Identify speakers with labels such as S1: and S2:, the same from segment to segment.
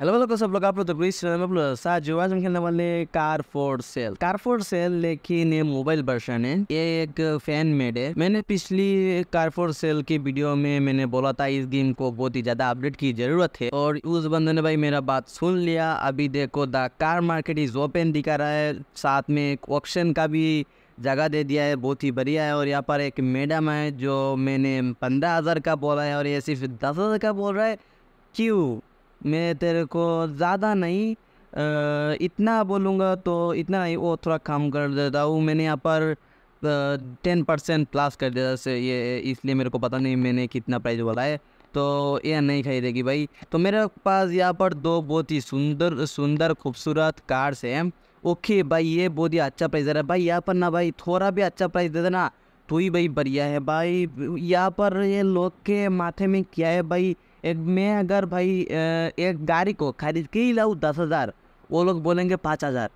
S1: hello hello को सब लोग आप लोग तो ग्रीस चैनल में आप लोग साथ जो आज हम खेलने वाले car for sale car for sale लेकिन ये मोबाइल वर्षन है ये एक फैन मेड है मैंने पिछली कार फोर सेल की वीडियो में मैंने बोला था इस गेम को बहुत ही ज्यादा अपडेट की जरूरत है और उस बंदे ने भाई मेरा बात सुन लिया अभी देखो the car market is open दिखा रहा है साथ में एक ऑप्शन का भी जगह दे दिया है बहुत ही बढ़िया है और यहाँ पर एक मैडम है जो मैंने पंद्रह हज़ार का बोला है और ये सिर्फ दस हज़ार का बोल रहा है क्यों मैं तेरे को ज़्यादा नहीं इतना बोलूँगा तो इतना नहीं वो थोड़ा कम कर देता हूँ मैंने यहाँ पर टेन परसेंट प्लस कर दिया से ये इसलिए मेरे को पता नहीं मैंने कितना प्राइस बोला है तो यह नहीं खरीदेगी भाई तो मेरे पास यहाँ पर दो बहुत ही सुंदर सुंदर खूबसूरत कार्स हैं ओके भाई ये बहुत ही अच्छा प्राइस दे रहा है भाई यहाँ पर ना भाई थोड़ा भी अच्छा प्राइस दे देना तो ही भाई बढ़िया है भाई यहाँ पर ये लोग के माथे में क्या है भाई एक मैं अगर भाई एक गाड़ी को खरीद के ही लाऊँ दस हज़ार वो लोग बोलेंगे पाँच हज़ार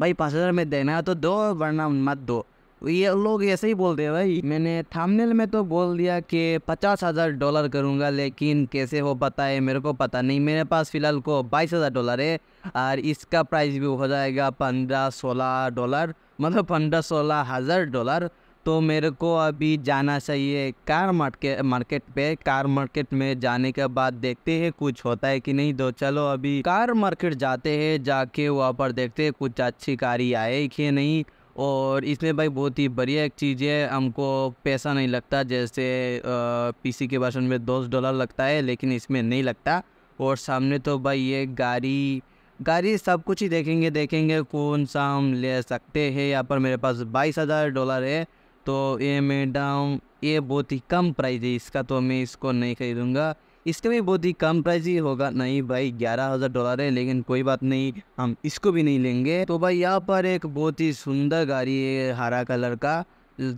S1: भाई पाँच हज़ार में देना है तो दो वरना मत दो ये लोग ऐसे ही बोलते हैं भाई मैंने थामनेल में तो बोल दिया कि पचास हज़ार डॉलर करूँगा लेकिन कैसे हो पता है मेरे को पता नहीं मेरे पास फ़िलहाल को बाईस हज़ार डॉलर है और इसका प्राइस भी हो जाएगा पंद्रह सोलह डॉलर मतलब पंद्रह सोलह हज़ार डॉलर तो मेरे को अभी जाना चाहिए कार मार्केट मार्केट पे कार मार्केट में जाने के बाद देखते हैं कुछ होता है कि नहीं तो चलो अभी कार मार्केट जाते हैं जाके वहाँ पर देखते हैं कुछ अच्छी कारी आए कि नहीं और इसमें भाई बहुत ही बढ़िया एक चीज़ है हमको पैसा नहीं लगता जैसे पीसी के भाषण में दस डॉलर लगता है लेकिन इसमें नहीं लगता और सामने तो भाई ये गाड़ी गाड़ी सब कुछ ही देखेंगे देखेंगे कौन सा हम ले सकते हैं यहाँ पर मेरे पास बाईस हज़ार डॉलर है तो ये मैडम ये बहुत ही कम प्राइस है इसका तो मैं इसको नहीं ख़रीदूँगा इसका भी बहुत ही कम प्राइस ही होगा नहीं भाई ग्यारह हज़ार डॉलर है लेकिन कोई बात नहीं हम इसको भी नहीं लेंगे तो भाई यहाँ पर एक बहुत ही सुंदर गाड़ी है हरा कलर का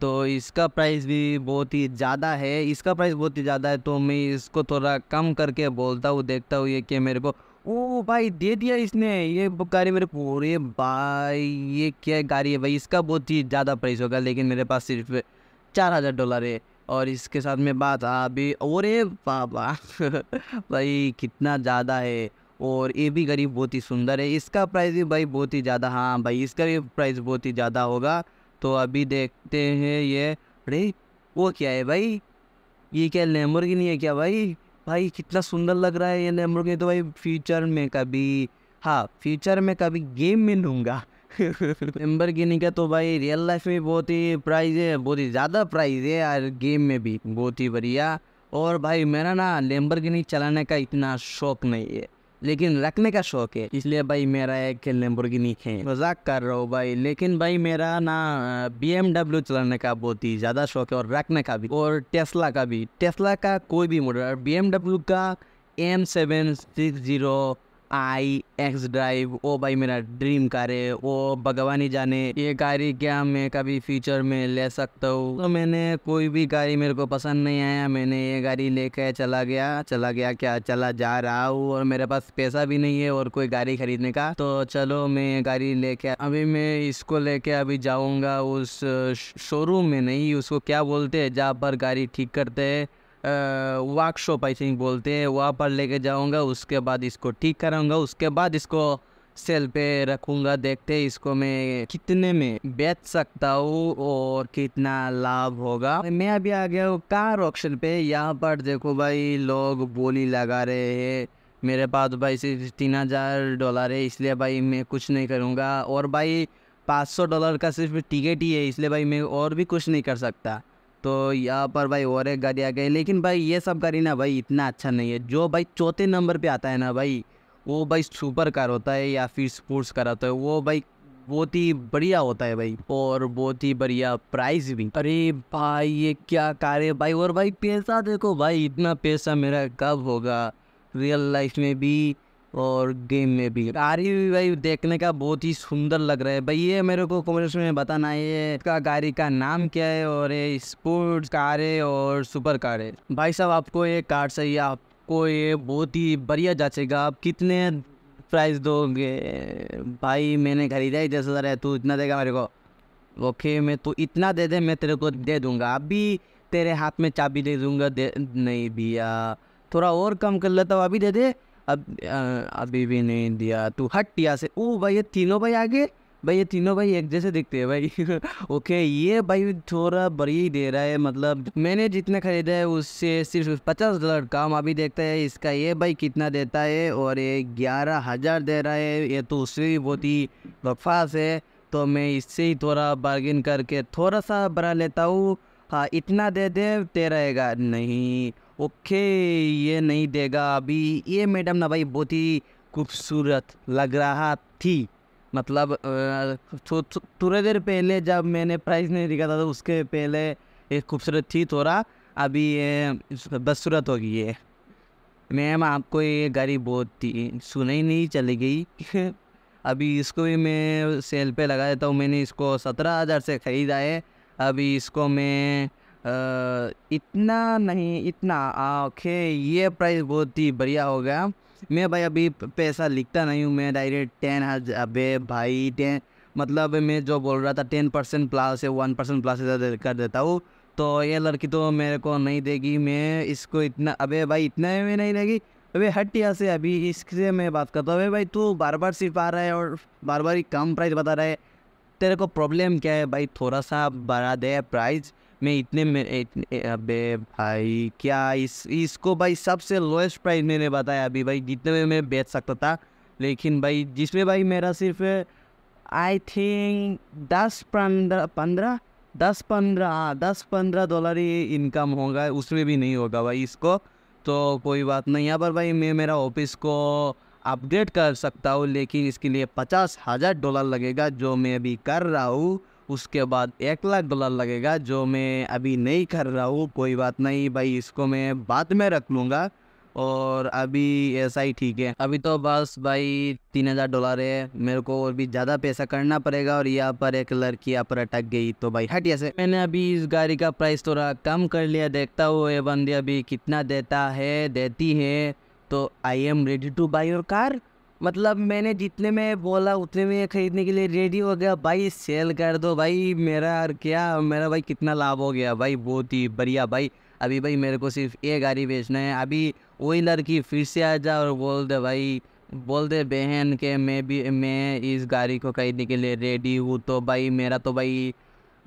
S1: तो इसका प्राइस भी बहुत ही ज़्यादा है इसका प्राइस बहुत ही ज़्यादा है तो मैं इसको थोड़ा कम करके बोलता हूँ देखता हूँ ये कि मेरे को ओ भाई दे दिया इसने ये गाड़ी मेरे पूरे भाई ये क्या गाड़ी है भाई इसका बहुत ही ज़्यादा प्राइस होगा लेकिन मेरे पास सिर्फ चार हज़ार डॉलर है और इसके साथ में बात अभी और ये बाबा भाई कितना ज़्यादा है और ये भी गाड़ी बहुत ही सुंदर है इसका प्राइस भी भाई बहुत ही ज़्यादा हाँ भाई इसका भी प्राइस बहुत ही ज़्यादा होगा तो अभी देखते हैं ये अरे वो क्या है भाई ये क्या लेमोर नहीं है क्या भाई भाई कितना सुंदर लग रहा है ये नैमरोग ये तो भाई फ्यूचर में कभी हाँ फ्यूचर में कभी गेम में लूँगा गिनी का तो भाई रियल लाइफ में बहुत ही प्राइज़ है बहुत ही ज़्यादा प्राइज़ है और गेम में भी बहुत ही बढ़िया और भाई मेरा ना लेम्बर चलाने का इतना शौक नहीं है लेकिन रखने का शौक है इसलिए भाई मेरा एक लेम्बोर्गिनी है मजाक कर रहा हूँ भाई लेकिन भाई मेरा ना बी चलाने का बहुत ही ज़्यादा शौक है और रखने का भी और टेस्ला का भी टेस्ला का कोई भी मॉडल बी का M seven six zero i X drive ओ भाई मेरा ड्रीम कार है वो भगवान ही जाने ये गाड़ी क्या मैं कभी फ्यूचर में ले सकता हूँ तो मैंने कोई भी गाड़ी मेरे को पसंद नहीं आया मैंने ये गाड़ी लेके चला गया चला गया क्या चला जा रहा हूँ और मेरे पास पैसा भी नहीं है और कोई गाड़ी खरीदने का तो चलो मैं ये गाड़ी लेके अभी मैं इसको लेके अभी जाऊँगा उस शोरूम में नहीं उसको क्या बोलते है जहाँ पर गाड़ी ठीक करते है वर्कशॉप आई थिंक बोलते हैं वहाँ पर लेके जाऊँगा उसके बाद इसको ठीक कराऊँगा उसके बाद इसको सेल पे रखूँगा देखते इसको मैं कितने में बेच सकता हूँ और कितना लाभ होगा मैं अभी आ गया हूँ कार ऑप्शन पे यहाँ पर देखो भाई लोग बोली लगा रहे हैं मेरे पास भाई सिर्फ तीन हज़ार डॉलर है इसलिए भाई मैं कुछ नहीं करूँगा और भाई पाँच सौ डॉलर का सिर्फ टिकट ही है इसलिए भाई मैं और भी कुछ नहीं कर सकता तो यहाँ पर भाई और एक गाड़ी आ गई लेकिन भाई ये सब गाड़ी ना भाई इतना अच्छा नहीं है जो भाई चौथे नंबर पर आता है ना भाई वो भाई सुपर कार होता है या फिर स्पोर्ट्स कार होता है वो भाई बहुत ही बढ़िया होता है भाई और बहुत ही बढ़िया प्राइस भी अरे भाई ये क्या कार है भाई और भाई पैसा देखो भाई इतना पैसा मेरा कब होगा रियल लाइफ में भी और गेम में भी गाड़ी भी भाई देखने का बहुत ही सुंदर लग रहा है भाई ये मेरे को कॉमेंट्स में बताना है ये इसका गाड़ी का नाम क्या है और ये स्पोर्ट्स कार है और सुपर कार है भाई साहब आपको ये कार चाहिए आपको ये बहुत ही बढ़िया जाचेगा आप कितने प्राइस दोगे भाई मैंने खरीदा ही दस हज़ार है तू इतना देगा मेरे को ओके मैं तू इतना दे दे मैं तेरे को दे दूँगा अभी तेरे हाथ में चाबी दे दूँगा दे नहीं भैया थोड़ा और कम कर लेता तो हूँ अभी दे दे अब अभी भी नहीं दिया तू हट टिया से ओ भाई ये तीनों भाई आगे भाई ये तीनों भाई एक जैसे दिखते हैं भाई ओके ये भाई थोड़ा बड़ी ही दे रहा है मतलब मैंने जितना खरीदा है उससे सिर्फ पचास डॉलर काम अभी देखते हैं इसका ये भाई कितना देता है और ये ग्यारह हज़ार दे रहा है ये तो उससे भी बहुत ही बकफास है तो मैं इससे ही थोड़ा बार्गिन करके थोड़ा सा बढ़ा लेता हूँ हाँ इतना दे दे तेरहगा नहीं ओके ये नहीं देगा अभी ये मैडम ना भाई बहुत ही खूबसूरत लग रहा थी मतलब थोड़ी देर पहले जब मैंने प्राइस नहीं दिखा था तो उसके पहले ये खूबसूरत थी थोड़ा अभी ये बदसूरत हो गई है मैम आपको ये गाड़ी बहुत थी सुना ही नहीं चली गई अभी इसको भी मैं सेल पे लगा देता हूँ मैंने इसको सत्रह हज़ार से ख़रीदा है अभी इसको मैं इतना नहीं इतना ओके ये प्राइस बहुत ही बढ़िया हो गया मैं भाई अभी पैसा लिखता नहीं हूँ मैं डायरेक्ट टेन हजार अबे भाई टेन मतलब मैं जो बोल रहा था टेन परसेंट प्लस है वन परसेंट प्लस कर देता हूँ तो ये लड़की तो मेरे को नहीं देगी मैं इसको इतना अबे भाई इतना में नहीं देगी अबे हट यहाँ से अभी इससे मैं बात करता हूँ अबे भाई तू बार बार सिर्फ आ रहा है और बार बार ही कम प्राइस बता रहा है तेरे को प्रॉब्लम क्या है भाई थोड़ा सा बढ़ा दे प्राइस मैं इतने में इतने अबे भाई क्या इस इसको भाई सबसे लोएस्ट प्राइस मैंने बताया अभी भाई जितने में मैं बेच सकता था लेकिन भाई जिसमें भाई मेरा सिर्फ आई थिंक दस पंद्रह पंद्रह दस पंद्रह हाँ दस पंद्रह डॉलर ही इनकम होगा उसमें भी नहीं होगा भाई इसको तो कोई बात नहीं यहाँ पर भाई मैं मेरा ऑफिस को अपडेट कर सकता हूँ लेकिन इसके लिए पचास हज़ार डॉलर लगेगा जो मैं अभी कर रहा हूँ उसके बाद एक लाख डॉलर लगेगा जो मैं अभी नहीं कर रहा हूँ कोई बात नहीं भाई इसको मैं बाद में रख लूँगा और अभी ऐसा ही ठीक है अभी तो बस भाई तीन हज़ार डॉलर है मेरे को और भी ज़्यादा पैसा करना पड़ेगा और यहाँ पर एक लड़की यहाँ पर अटक गई तो भाई हट से मैंने अभी इस गाड़ी का प्राइस थोड़ा कम कर लिया देखता हूँ ये बंदी अभी कितना देता है देती है तो I am ready to buy your car मतलब मैंने जितने में बोला उतने में ख़रीदने के लिए रेडी हो गया भाई सेल कर दो भाई मेरा और क्या मेरा भाई कितना लाभ हो गया भाई बहुत ही बढ़िया भाई अभी भाई मेरे को सिर्फ एक गाड़ी बेचना है अभी वही लड़की फिर से आ जा और बोल दे भाई बोल दे बहन के मैं भी मैं इस गाड़ी को खरीदने के लिए रेडी हूँ तो भाई मेरा तो भाई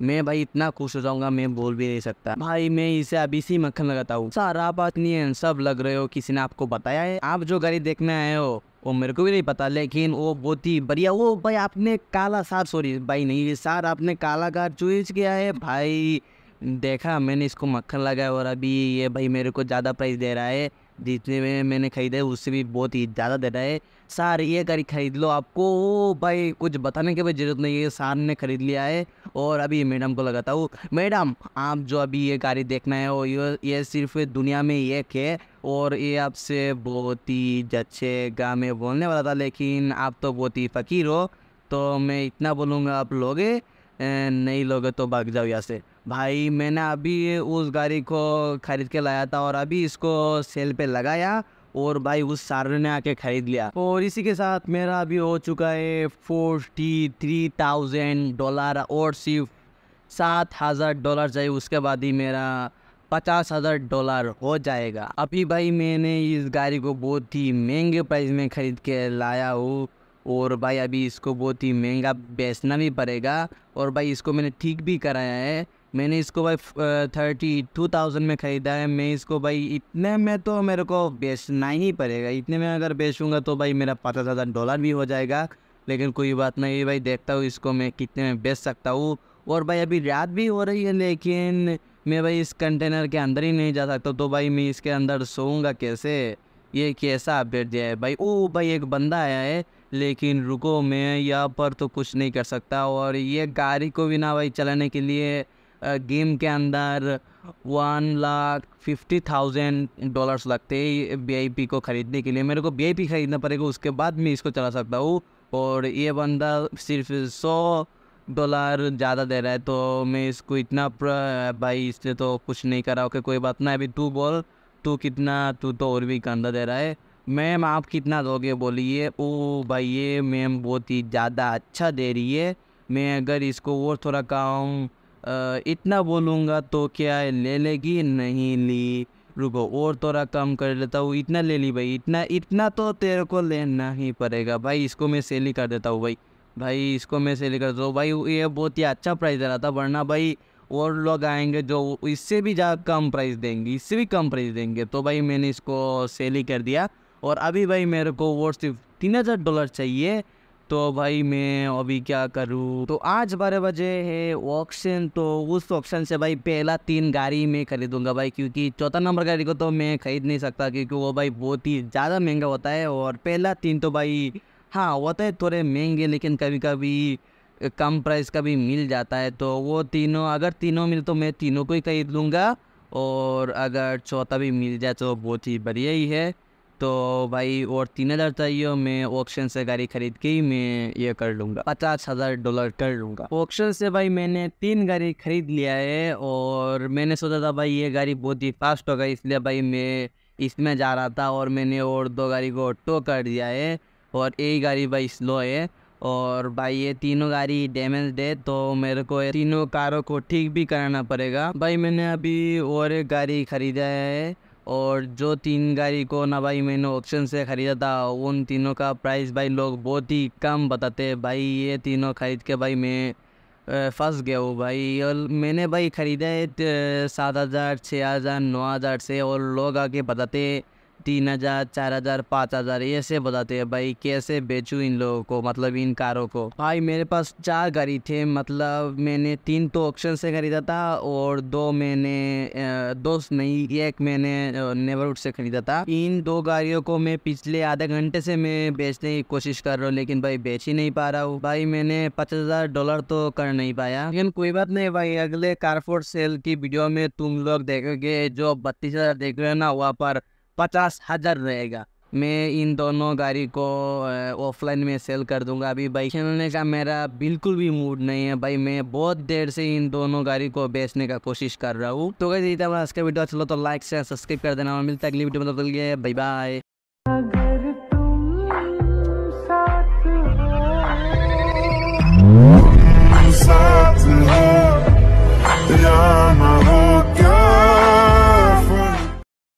S1: मैं भाई इतना खुश हो जाऊंगा मैं बोल भी नहीं सकता भाई मैं इसे अभी से मक्खन लगाता हूँ सारा आप नहीं है सब लग रहे हो किसी ने आपको बताया है आप जो गाड़ी देखने आए हो वो मेरे को भी नहीं पता लेकिन वो बहुत ही बढ़िया वो भाई आपने काला सार सॉरी भाई नहीं सार आपने काला कार चूज किया है भाई देखा मैंने इसको मक्खन लगाया और अभी ये भाई मेरे को ज़्यादा प्राइस दे रहा है जितने में मैंने खरीदे उससे भी बहुत ही ज़्यादा दे रहा है सार ये गाड़ी खरीद लो आपको ओ भाई कुछ बताने की भी ज़रूरत नहीं है सार ने ख़रीद लिया है और अभी मैडम को लगाता हूँ मैडम आप जो अभी ये गाड़ी देखना है और ये ये सिर्फ दुनिया में एक है और ये आपसे बहुत ही अच्छे गाँव में बोलने वाला था लेकिन आप तो बहुत ही फ़कीर हो तो मैं इतना बोलूँगा आप लोगे नहीं लोगे तो भाग जाओ यहाँ से भाई मैंने अभी उस गाड़ी को ख़रीद के लाया था और अभी इसको सेल पे लगाया और भाई उस सारे ने आके ख़रीद लिया और इसी के साथ मेरा अभी हो चुका है फोर्टी थ्री थाउजेंड डॉलर और सिर्फ सात हज़ार डॉलर चाहिए उसके बाद ही मेरा पचास हज़ार डॉलर हो जाएगा अभी भाई मैंने इस गाड़ी को बहुत ही महंगे प्राइस में ख़रीद के लाया हूँ और भाई अभी इसको बहुत ही महंगा बेचना भी पड़ेगा और भाई इसको मैंने ठीक भी कराया है मैंने इसको भाई थर्टी टू थाउजेंड में ख़रीदा है मैं इसको भाई इतने में तो मेरे को बेचना ही पड़ेगा इतने में अगर बेचूँगा तो भाई मेरा पचास हज़ार डॉलर भी हो जाएगा लेकिन कोई बात नहीं भाई देखता हूँ इसको मैं कितने में बेच सकता हूँ और भाई अभी रात भी हो रही है लेकिन मैं भाई इस कंटेनर के अंदर ही नहीं जा सकता तो भाई मैं इसके अंदर सोऊंगा कैसे ये कैसा अपडेट दिया है भाई ओ भाई एक बंदा आया है लेकिन रुको मैं यहाँ पर तो कुछ नहीं कर सकता और ये गाड़ी को भी ना भाई चलाने के लिए गेम के अंदर one lakh fifty thousand dollars लगते हैं पी को ख़रीदने के लिए मेरे को पी ख़रीदना पड़ेगा उसके बाद मैं इसको चला सकता हूँ और ये बंदा सिर्फ सौ डॉलर ज़्यादा दे रहा है तो मैं इसको इतना भाई इससे तो कुछ नहीं करा ओके कोई बात ना अभी तू बोल तू कितना तू तो और भी गंदा दे रहा है मैम आप कितना दोगे बोलिए ओ भाई ये मैम बहुत ही ज़्यादा अच्छा दे रही है मैं अगर इसको और थोड़ा कहूँ इतना बोलूँगा तो क्या ले लेगी नहीं ली रुको और थोड़ा कम कर लेता हूँ इतना ले ली भाई इतना इतना तो तेरे को लेना ही पड़ेगा भाई इसको मैं सेल ही कर देता हूँ भाई भाई इसको मैं सेल कर देता हूँ भाई ये बहुत ही अच्छा प्राइस दे रहा था वरना भाई और लोग आएंगे जो इससे भी ज़्यादा कम प्राइस देंगे इससे भी कम प्राइस देंगे तो भाई मैंने इसको सेल ही कर दिया और अभी भाई मेरे को वो सिर्फ तीन हज़ार डॉलर चाहिए तो भाई मैं अभी क्या करूँ तो आज बारह बजे है ऑप्शन तो उस ऑप्शन से भाई पहला तीन गाड़ी मैं खरीदूंगा भाई क्योंकि चौथा नंबर गाड़ी को तो मैं ख़रीद नहीं सकता क्योंकि वो भाई बहुत ही ज़्यादा महंगा होता है और पहला तीन तो भाई हाँ होता है थोड़े महंगे लेकिन कभी कभी कम प्राइस का भी मिल जाता है तो वो तीनों अगर तीनों मिल तो मैं तीनों को ही खरीद लूँगा और अगर चौथा भी मिल जाए तो बहुत ही बढ़िया ही है तो भाई और तीन हज़ार चाहिए तो मैं ऑप्शन से गाड़ी खरीद के ही मैं ये कर लूँगा पचास हज़ार डॉलर कर लूँगा ऑप्शन से भाई मैंने तीन गाड़ी खरीद लिया है और मैंने सोचा था भाई ये गाड़ी बहुत ही फास्ट होगा इसलिए भाई मैं इसमें जा रहा था और मैंने और दो गाड़ी को ऑटो कर दिया है और एक गाड़ी भाई स्लो है और भाई ये तीनों गाड़ी डैमेज है तो मेरे को तीनों कारों को ठीक भी कराना पड़ेगा भाई मैंने अभी और एक गाड़ी खरीदा है और जो तीन गाड़ी को ना भाई मैंने ऑप्शन से ख़रीदा था उन तीनों का प्राइस भाई लोग बहुत ही कम बताते हैं भाई ये तीनों ख़रीद के भाई मैं फंस गया हूँ भाई और मैंने भाई ख़रीदा है सात हज़ार छः हज़ार नौ हज़ार से और लोग आके बताते तीन हज़ार चार हज़ार पाँच हज़ार ऐसे बताते हैं भाई कैसे बेचूं इन लोगों को मतलब इन कारों को भाई मेरे पास चार गाड़ी थे मतलब मैंने तीन तो ऑप्शन से ख़रीदा था और दो मैंने दो नहीं एक मैंने नेबरवुड से ख़रीदा था इन दो गाड़ियों को मैं पिछले आधे घंटे से मैं बेचने की कोशिश कर रहा हूँ लेकिन भाई बेच ही नहीं पा रहा हूँ भाई मैंने पचास हज़ार डॉलर तो कर नहीं पाया लेकिन कोई बात नहीं भाई अगले कारफोर्ड सेल की वीडियो में तुम लोग देखोगे जो बत्तीस हज़ार देख रहे हो ना वहाँ पर पचास हज़ार रहेगा मैं इन दोनों गाड़ी को ऑफलाइन में सेल कर दूंगा अभी भाई खेलने का मेरा बिल्कुल भी मूड नहीं है भाई मैं बहुत देर से इन दोनों गाड़ी को बेचने का कोशिश कर रहा हूँ तो कैसे इतना आज का वीडियो चलो तो लाइक शेयर सब्सक्राइब कर देना और मिलता है अगली वीडियो में चल गया बाय बाय साथ हो या ना